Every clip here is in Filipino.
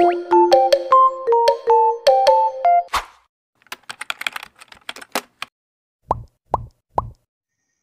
you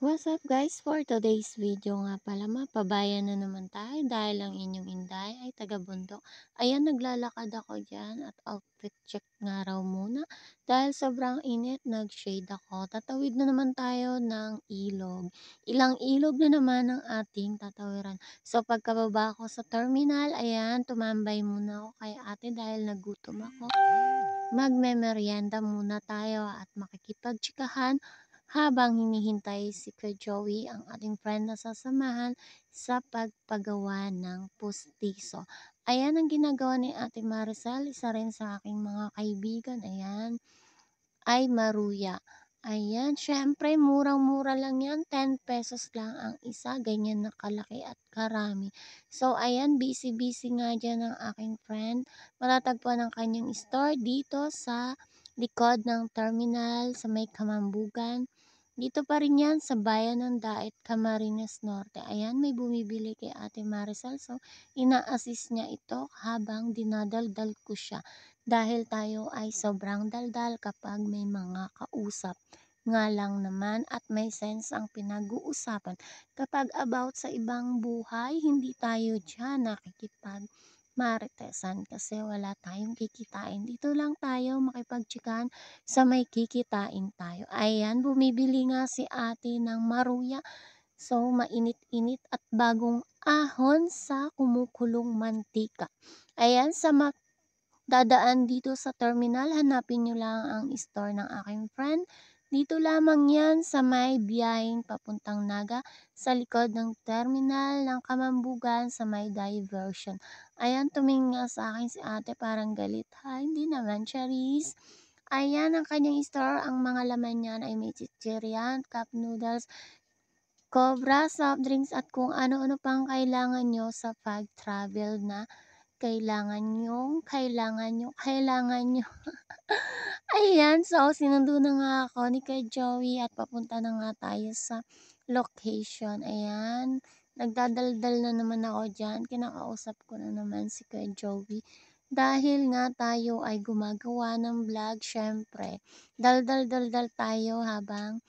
What's up guys? For today's video nga pala mapabayan na naman tayo dahil ang inyong inday ay taga bundok. Ayan naglalakad ako dyan at outfit check nga raw muna dahil sobrang init nag-shade ako. Tatawid na naman tayo ng ilog. Ilang ilog na naman ang ating tatawiran. So pagkababa ko sa terminal, ayan tumambay muna ako kay ate dahil nagutom ako. Magmemeryenda muna tayo at makikipagtsikahan habang hinihintay si Kuya Joey ang ating friend na sasamahan sa pagpagawa ng pustiso. Ayan ang ginagawa ni Ate Maricel, isa rin sa aking mga kaibigan, ayan, ay maruya. Ayan, syempre murang-mura lang yan, 10 pesos lang ang isa, ganyan na kalaki at karami. So ayan, busy-busy nga dyan ang aking friend. Matatagpuan ang kanyang store dito sa likod ng terminal sa may kamambugan. Dito pa rin yan sa bayan ng Daet, Camarines Norte. Ayan, may bumibili kay Ate Marisol. So, ina-assist niya ito habang dinadaldal ko siya. Dahil tayo ay sobrang daldal kapag may mga kausap nga lang naman at may sense ang pinag-uusapan. Kapag about sa ibang buhay, hindi tayo dyan nakikipag maritesan kasi wala tayong kikitain. Dito lang tayo makipagtsikan sa may kikitain tayo. Ayan, bumibili nga si ate ng maruya. So, mainit-init at bagong ahon sa kumukulong mantika. Ayan, sa dadaan dito sa terminal, hanapin nyo lang ang store ng aking friend. Dito lamang yan sa may biyaheng papuntang Naga sa likod ng terminal ng Kamambugan sa may diversion. Ayan, tumingin nga sa akin si ate parang galit ha. Hindi naman, Charis. Ayan ang kanyang store. Ang mga laman niyan ay may chichiryan, cup noodles, cobra, soft drinks at kung ano-ano pang kailangan nyo sa pag-travel na kailangan nyo, kailangan nyo, kailangan nyo. Ayan, so sinundo na nga ako ni kay Joey at papunta na nga tayo sa location. Ayan, nagdadaldal na naman ako dyan. Kinakausap ko na naman si kay Joey. Dahil nga tayo ay gumagawa ng vlog, syempre. Daldal-daldal tayo habang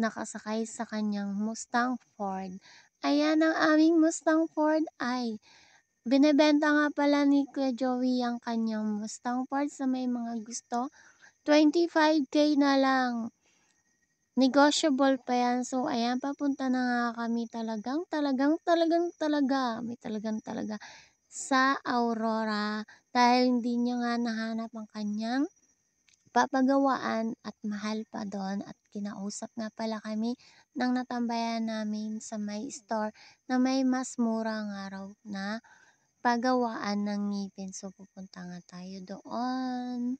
nakasakay sa kanyang Mustang Ford. Ayan, ang aming Mustang Ford ay binebenta nga pala ni Kuya Joey ang kanyang Mustang Ford sa may mga gusto 25k na lang. Negotiable pa yan. So, ayan, papunta na nga kami talagang, talagang, talagang, talaga. May talagang talaga sa Aurora dahil hindi niya nga nahanap ang kanyang papagawaan at mahal pa doon at kinausap nga pala kami nang natambayan namin sa may store na may mas murang nga raw na pagawaan ng ngipin. So, pupunta nga tayo doon.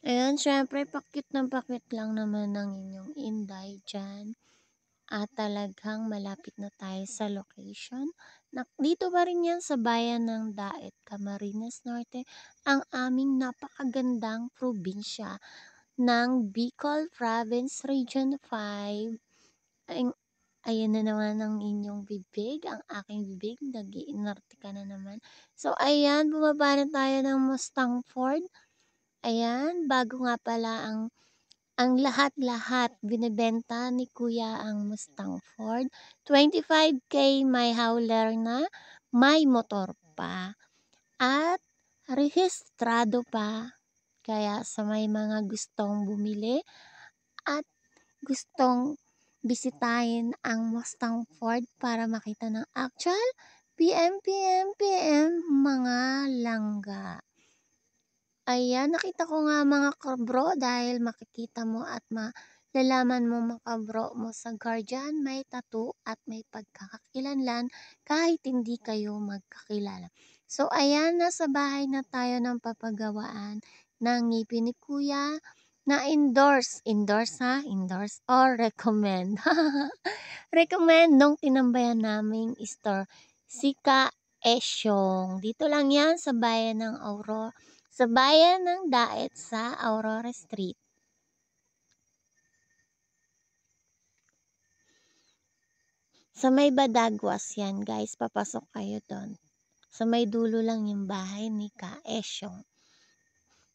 Ayan, syempre, pakit ng pakit lang naman ng inyong Inday dyan. At talagang malapit na tayo sa location. Dito pa rin yan sa bayan ng Daet, Camarines Norte, ang aming napakagandang probinsya ng Bicol Province Region 5. Ay, ayan na naman ang inyong bibig, ang aking bibig, nag-iinarte ka na naman. So, ayan, bumaba na tayo ng Mustang Ford. Ayan, bago nga pala ang ang lahat-lahat binebenta ni Kuya ang Mustang Ford. 25k may howler na, may motor pa at rehistrado pa. Kaya sa may mga gustong bumili at gustong bisitahin ang Mustang Ford para makita ng actual PM, PM, PM, mga langga. Ayan, nakita ko nga mga kabro dahil makikita mo at malalaman mo makabro mo sa guardian may tattoo at may pagkakakilanlan kahit hindi kayo magkakilala. So ayan, nasa bahay na tayo ng papagawaan ng ngipin ni kuya na endorse, endorse ha, endorse or recommend. recommend nung tinambayan naming store, si Ka Esyong. Dito lang yan sa bayan ng Aurora sa bayan ng Daet sa Aurora Street. Sa may Badagwas yan guys, papasok kayo doon. Sa may dulo lang yung bahay ni Ka Esyong.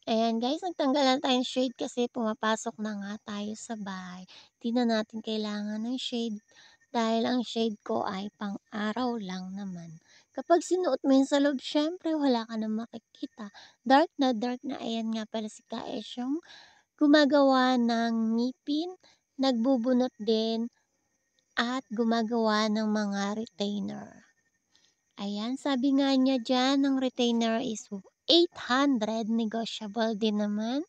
Ayan guys, nagtanggalan tayo shade kasi pumapasok na nga tayo sa bahay. Hindi na natin kailangan ng shade dahil ang shade ko ay pang araw lang naman. Kapag sinuot mo yung sa syempre wala ka nang makikita. Dark na dark na, ayan nga pala si Kaesh yung gumagawa ng ngipin, nagbubunot din, at gumagawa ng mga retainer. Ayan, sabi nga niya dyan, ang retainer is 800, negotiable din naman.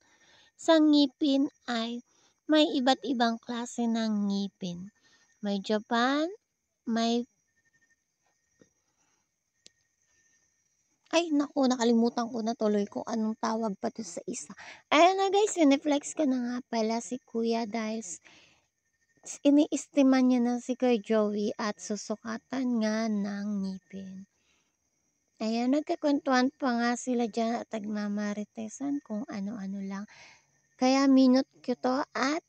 Sa ngipin ay may iba't ibang klase ng ngipin. May Japan, may Ay, naku, nakalimutan ko na tuloy ko anong tawag pa to sa isa. Ayun na guys, reflex ko na nga pala si Kuya dahil iniistima niya na si Kuya Joey at susukatan nga ng ngipin. Ayan, nagkakwentuhan pa nga sila dyan at nagmamaritesan kung ano-ano lang. Kaya minute ko to at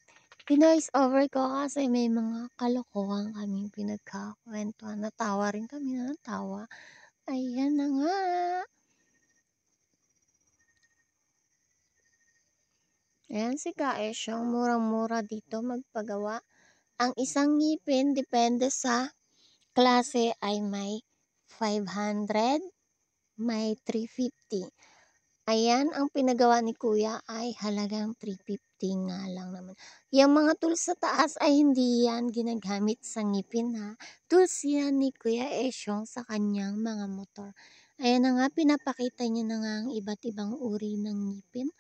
pinoise over ko kasi may mga kalokohan kaming pinagkakwentuhan. Natawa rin kami na natawa. Ayan na nga. Ayan si Kaesyong, murang-mura dito magpagawa. Ang isang ngipin, depende sa klase ay may 500, may 350. Ayan, ang pinagawa ni Kuya ay halagang 350 acting nga lang naman. Yung mga tools sa taas ay hindi yan ginagamit sa ngipin ha. Tools yan ni Kuya Esyong sa kanyang mga motor. Ayan na nga, pinapakita niya na nga ang iba't ibang uri ng ngipin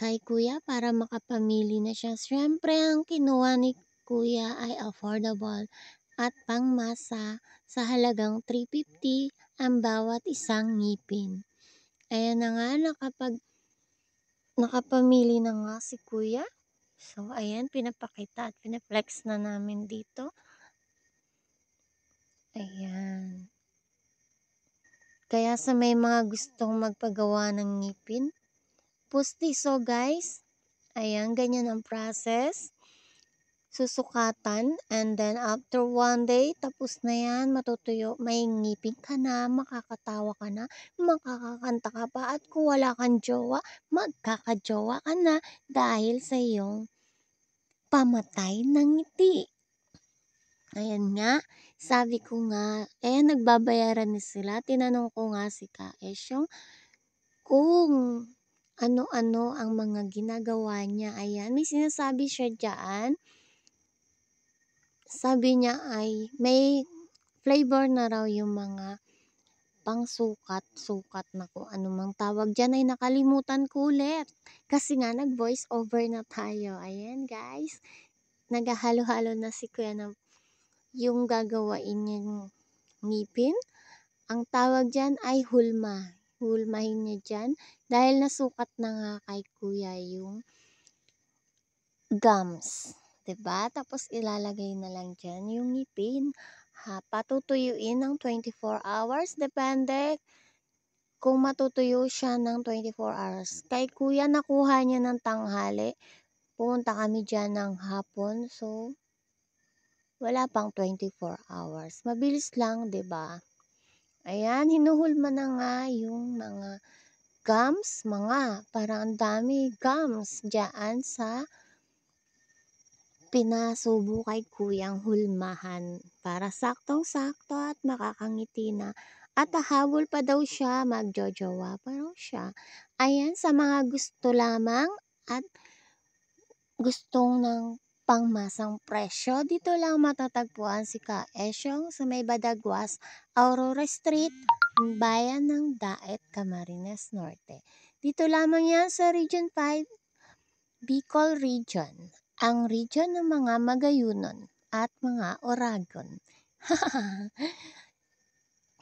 kay kuya para makapamili na siya. Siyempre, ang kinuha ni kuya ay affordable at pangmasa sa halagang 350 ang bawat isang ngipin. Ayan na nga, nakapag nakapamili na nga si kuya. So, ayan, pinapakita at pinaflex na namin dito. Ayan. Kaya sa may mga gustong magpagawa ng ngipin, pusti so guys. Ayan, ganyan ang process susukatan. And then after one day, tapos na yan, matutuyo, may ngipin ka na, makakatawa ka na, makakakanta ka pa. At kung wala kang jowa, magkakajowa ka na dahil sa iyong pamatay ng ngiti. Ayan nga, sabi ko nga, eh nagbabayaran ni sila. Tinanong ko nga si Kaesh yung kung ano-ano ang mga ginagawa niya. Ayan, may sinasabi siya dyan sabi niya ay may flavor na raw yung mga pangsukat, sukat na kung anumang tawag dyan ay nakalimutan ko ulit. Kasi nga nag voice over na tayo. Ayan guys, nagahalo-halo na si kuya na yung gagawain niyang ngipin. Ang tawag dyan ay hulma. Hulmahin niya dyan dahil nasukat na nga kay kuya yung gums. Diba? Tapos ilalagay na lang dyan yung ngipin. Ha, patutuyuin ng 24 hours. Depende kung matutuyo siya ng 24 hours. Kay kuya nakuha niya ng tanghali. Pumunta kami dyan ng hapon. So, wala pang 24 hours. Mabilis lang, ba diba? Ayan, hinuhulma na nga yung mga gums. Mga, parang dami gums dyan sa Pinasubo kay kuyang hulmahan para saktong-sakto at makakangiti na at hahabol pa daw siya, magjojowa pa raw siya. Ayan, sa mga gusto lamang at gustong ng pangmasang presyo, dito lang matatagpuan si Ka Esyong sa may Badagwas, Aurora Street, bayan ng Daet, Camarines Norte. Dito lamang yan sa Region 5, Bicol Region ang region ng mga Magayunon at mga Oragon.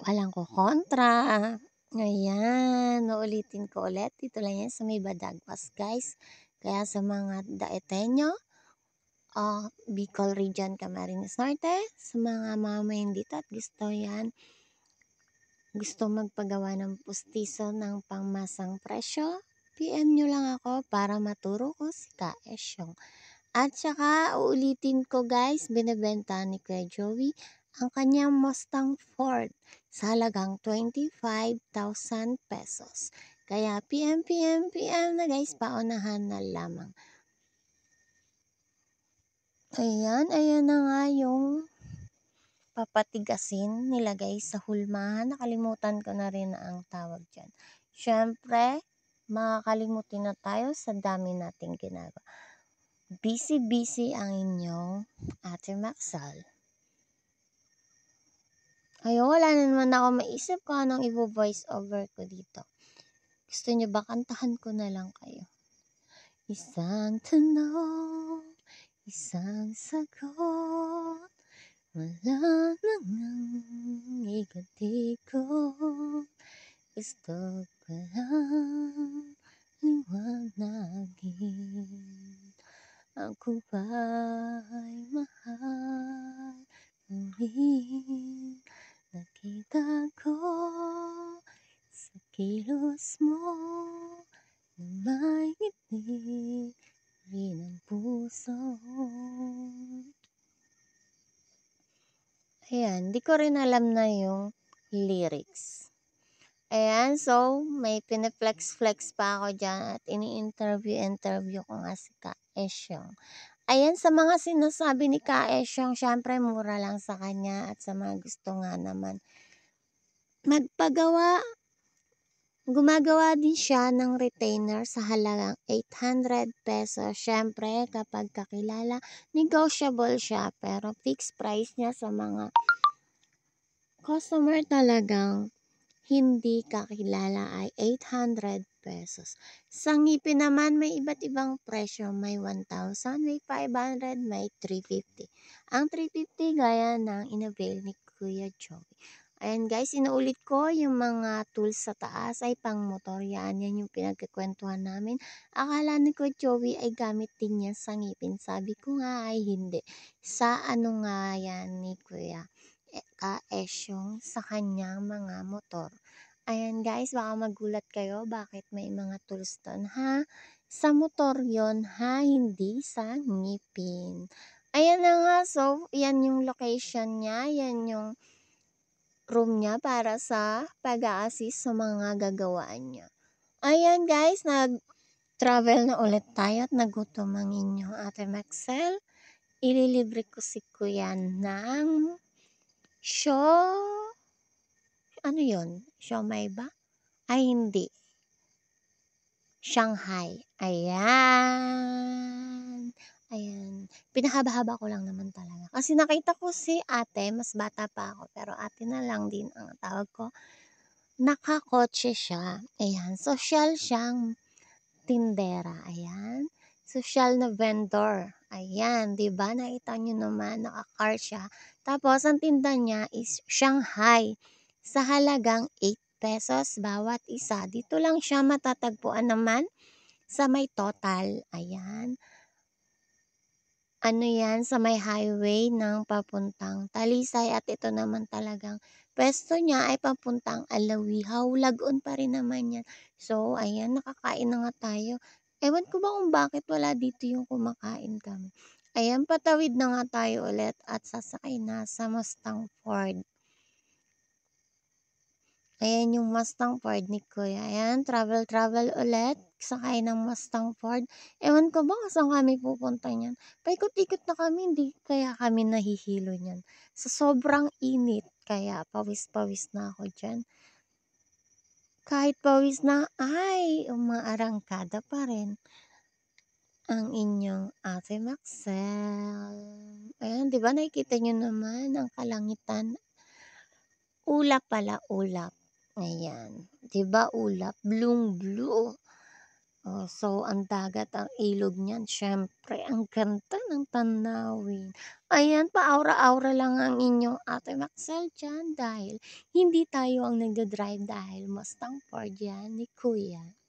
Walang ko kontra. Ayan, naulitin ko ulit. Dito lang yan sa may Badagwas, guys. Kaya sa mga Daetenyo, uh, Bicol Region, Camarines Norte, sa mga mamayan dito at gusto yan, gusto magpagawa ng pustiso ng pangmasang presyo, PM nyo lang ako para maturo ko si Kaesyong. At saka uulitin ko guys, binebenta ni Kuya Joey ang kanyang Mustang Ford sa halagang 25,000 pesos. Kaya PM, PM, PM na guys, paunahan na lamang. Ayan, ayan na nga yung papatigasin nila guys sa hulmahan. Nakalimutan ko na rin na ang tawag dyan. Siyempre, makakalimutin na tayo sa dami nating ginagawa busy-busy ang inyong Ate Maxal. Ayun, wala na naman ako maisip kung anong i-voice over ko dito. Gusto nyo ba kantahan ko na lang kayo? Isang tanong, isang sagot, wala nang nang gusto ko lang liwanagin. Ako ba'y mahal muling nakita ko Sa kilos mo na may ngiti rin puso Ayan, di ko rin alam na yung lyrics. Ayan, so may pineflex-flex pa ako dyan at ini-interview-interview ko nga si Ka Esyong. Ayan, sa mga sinasabi ni Ka Esyong, syempre mura lang sa kanya at sa mga gusto nga naman. Magpagawa, gumagawa din siya ng retainer sa halagang 800 pesos. Syempre, kapag kakilala, negotiable siya pero fixed price niya sa mga customer talagang hindi kakilala ay 800 pesos. Sa ngipin naman may iba't ibang presyo, may 1,000, may 500, may 350. Ang 350 gaya ng inavail ni Kuya Joey. Ayan guys, inuulit ko yung mga tools sa taas ay pang motor. Yan, yan yung pinagkikwentuhan namin. Akala ni Kuya Joey ay gamit din niya sa ngipin. Sabi ko nga ay hindi. Sa ano nga yan ni Kuya ka-esyong sa kanyang mga motor. Ayan guys, baka magulat kayo bakit may mga tools doon ha. Sa motor yon ha, hindi sa ngipin. Ayan na nga, so yan yung location niya, yan yung room niya para sa pag-a-assist sa mga gagawaan niya. Ayan guys, nag-travel na ulit tayo at nagutom ang inyong Ate Maxel. Ililibre ko si Kuya ng Syo ano yun? Siomay ba? Ay, hindi. Shanghai. Ayan. Ayan. Pinahaba-haba ko lang naman talaga. Kasi nakita ko si ate, mas bata pa ako, pero ate na lang din ang tawag ko. Nakakotse siya. Ayan. Social siyang tindera. Ayan. Social na vendor. Ayan. ba diba? Nakita nyo naman, nakakar siya. Tapos, ang tinda niya is Shanghai sa halagang 8 pesos bawat isa. Dito lang siya matatagpuan naman sa may total. Ayan. Ano yan? Sa may highway ng papuntang Talisay at ito naman talagang pwesto niya ay papuntang Alawihaw. Lagon pa rin naman yan. So, ayan, nakakain na nga tayo. Ewan ko ba kung bakit wala dito yung kumakain kami. Ayan, patawid na nga tayo ulit at sasakay na sa Mustang Ford. Ayan yung Mustang Ford ni Kuya. Ayan, travel-travel ulit. Sakay ng Mustang Ford. Ewan ko ba saan kami pupunta niyan? Paikot-ikot na kami, hindi kaya kami nahihilo niyan. Sa sobrang init, kaya pawis-pawis na ako dyan. Kahit pawis na, ay, umaarangkada pa rin ang inyong Ate Maxel. Ayan, di ba nakikita nyo naman ang kalangitan? Ulap pala, ulap. Ayan, di ba ulap? Blue, blue. Oh, so, ang dagat, ang ilog niyan, syempre, ang ganda ng tanawin. Ayan, paura-aura lang ang inyong Ate Maxel dyan dahil hindi tayo ang nagdadrive dahil Mustang Ford yan ni Kuya.